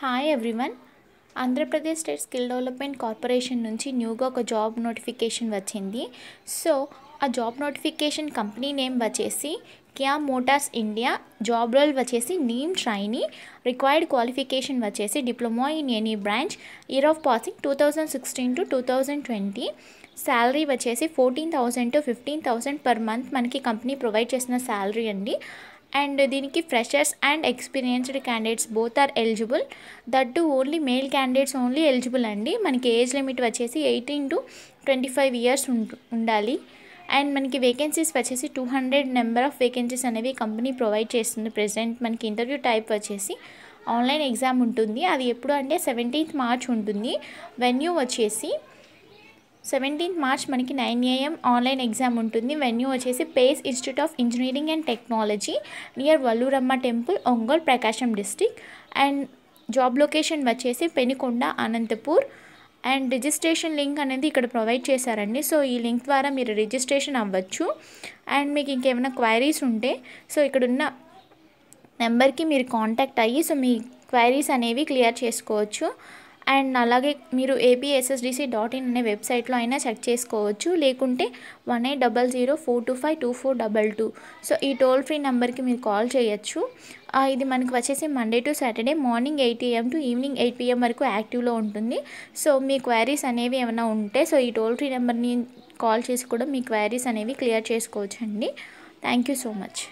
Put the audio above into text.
hi everyone Andhra Pradesh state skill development corporation నుంచి న్యూగా ఒక జాబ్ నోటిఫికేషన్ వచ్చింది సో ఆ జాబ్ నోటిఫికేషన్ కంపెనీ నేమ్ వచ్చేసి Kia motors India job role వచ్చేసి నేమ్ ట్రైనీ రిక్వైర్డ్ క్వాలిఫికేషన్ వచ్చేసి diploma in any branch year of passing two thousand sixteen to two thousand twenty salary వచ్చేసి fourteen thousand to fifteen thousand per month మనకి company provide చేసిన salary అండి and దీనికి freshers and experienced candidates both are eligible that to only male candidates only eligible అండి మనకి age limit వచ్చేసి eighteen to twenty five years ఉండాలి and మనకి vacancies వచ్చేసి two hundred number of vacancies అనేవి కంపెనీ ప్రొవైడ్ చేస్తుంది present మనకి interview type వచ్చేసి ఆన్లైన్ ఎగ్జామ్ ఉంటుంది అది ఎప్పుడు అంటే సెవెంటీన్త్ మార్చ్ ఉంటుంది వెన్యూ వచ్చేసి సెవెంటీన్త్ మార్చ్ మనకి నైన్ ఏఎం ఆన్లైన్ ఎగ్జామ్ ఉంటుంది వెన్యూ వచ్చేసి pace institute of engineering and technology near Valluramma temple Ongole Prakasam district and job location వచ్చేసి Penukonda Anantapur and registration link అనేది ఇక్కడ ప్రొవైడ్ చేశారండి సో ఈ లింక్ ద్వారా మీరు రిజిస్ట్రేషన్ అవ్వచ్చు అండ్ మీకు ఇంకేమైనా క్వైరీస్ ఉంటే సో ఇక్కడున్న నెంబర్కి మీరు కాంటాక్ట్ అయ్యి సో మీ క్వైరీస్ అనేవి క్లియర్ చేసుకోవచ్చు అండ్ అలాగే మీరు ఏపీఎస్ఎస్డిసి డాట్ ఇన్ అనే వెబ్సైట్లో అయినా చెక్ చేసుకోవచ్చు లేకుంటే one eight double zero four two five two four double two so ఈ టోల్ ఫ్రీ నెంబర్కి మీరు కాల్ చేయొచ్చు ఇది మనకు వచ్చేసి Monday to Saturday morning eight AM to evening eight PM వరకు యాక్టివ్లో ఉంటుంది సో మీ క్వైరీస్ అనేవి ఏమైనా ఉంటే సో ఈ టోల్ ఫ్రీ నెంబర్ని కాల్ చేసి కూడా మీ క్వైరీస్ అనేవి క్లియర్ చేసుకోవచ్చండి థ్యాంక్ యూ సో మచ్